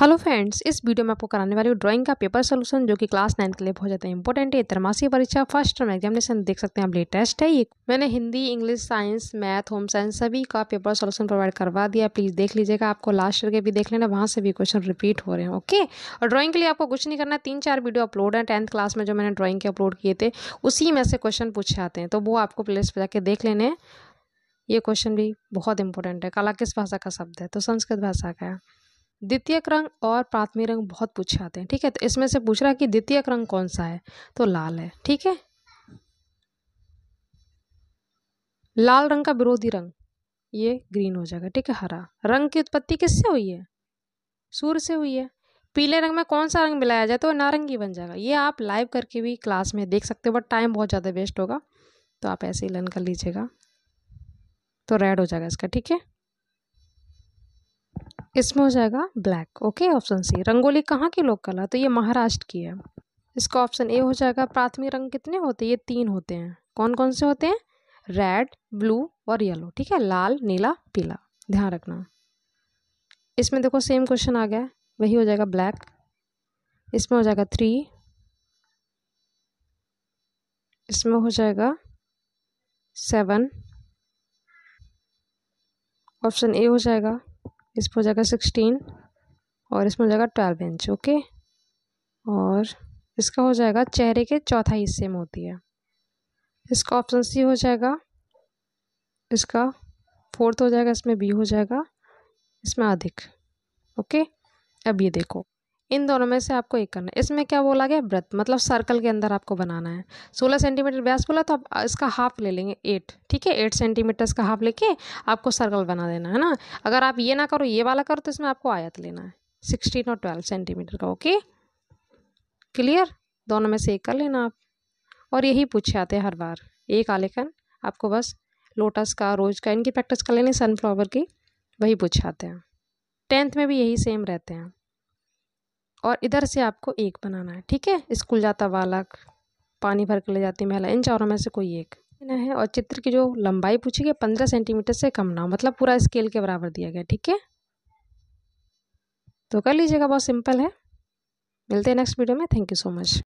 hello friends इस video में आपको कराने वाली हूँ ड्राइंग का पेपर सोल्यूशन जो कि क्लास नाइन्थ के लिए बहुत ज़्यादा इंपॉर्टेंट है त्रमासी परीक्षा फर्स्ट टर्म एग्जामिनेशन देख सकते हैं आप लेटेस्ट है ये मैंने Hindi English science math home science सभी का पेपर सोल्यूशन प्रोवाइड करवा दिया प्लीज़ देख लीजिएगा आपको लास्ट ईयर के भी देख लेना वहाँ से भी क्वेश्चन रिपीट हो रहे हैं ओके और ड्राइंग के लिए आपको कुछ नहीं करना तीन चार वीडियो अपलोड है टेंथ क्लास में जो मैंने ड्रॉइंग के अपलोड किए थे उसी में से क्वेश्चन पूछे आते हैं तो वो आपको प्लेस पर जाकर देख लेने ये क्वेश्चन भी बहुत इंपॉर्टेंट है कला किस भाषा का शब्द है तो संस्कृत भाषा का है द्वितीयक रंग और प्राथमिक रंग बहुत पूछे आते हैं ठीक है तो इसमें से पूछ रहा है कि द्वितीयक रंग कौन सा है तो लाल है ठीक है लाल रंग का विरोधी रंग ये ग्रीन हो जाएगा ठीक है हरा रंग की उत्पत्ति किससे हुई है सूर्य से हुई है पीले रंग में कौन सा रंग मिलाया जाए तो वह नारंगी बन जाएगा ये आप लाइव करके भी क्लास में देख सकते हो बट टाइम बहुत ज़्यादा वेस्ट होगा तो आप ऐसे ही लर्न कर लीजिएगा तो रेड हो जाएगा इसका ठीक है इसमें हो जाएगा black okay option C rangoli कहाँ की लोक कला तो ये महाराष्ट्र की है इसका ऑप्शन ए हो जाएगा प्राथमिक रंग कितने होते हैं ये तीन होते हैं कौन कौन से होते हैं रेड ब्लू और येलो ठीक है लाल नीला पीला ध्यान रखना इसमें देखो सेम क्वेश्चन आ गया वही हो जाएगा ब्लैक इसमें हो जाएगा थ्री इसमें हो जाएगा सेवन ऑप्शन ए हो जाएगा इसमें हो जाएगा सिक्सटीन और इसमें हो जाएगा ट्वेल्व इंच ओके और इसका हो जाएगा चेहरे के चौथा हिस्से में होती है इसका ऑप्शन सी हो जाएगा इसका फोर्थ हो जाएगा इसमें बी हो जाएगा इसमें अधिक ओके अब ये देखो इन दोनों में से आपको एक करना है इसमें क्या बोला गया व्रत मतलब सर्कल के अंदर आपको बनाना है सोलह सेंटीमीटर व्यास बोला तो आप इसका हाफ ले लेंगे एट ठीक है एट सेंटीमीटर का हाफ लेके आपको सर्कल बना देना है ना अगर आप ये ना करो ये वाला करो तो इसमें आपको आयत लेना है सिक्सटीन और ट्वेल्व सेंटीमीटर का ओके क्लियर दोनों में से एक कर लेना आप और यही पूछे आते हैं हर बार एक आलेखन आपको बस लोटस का रोज का इनकी प्रैक्टिस कर लेनी सनफ्लावर की वही पूछे आते हैं टेंथ में भी यही सेम रहते हैं और इधर से आपको एक बनाना है ठीक है स्कूल जाता बालक पानी भर के ले जाती महिला इन चारों में से कोई एक ना है और चित्र की जो लंबाई पूछी गई पंद्रह सेंटीमीटर से कम ना हो मतलब पूरा स्केल के बराबर दिया गया ठीक है तो कर लीजिएगा बहुत सिंपल है मिलते हैं नेक्स्ट वीडियो में थैंक यू सो मच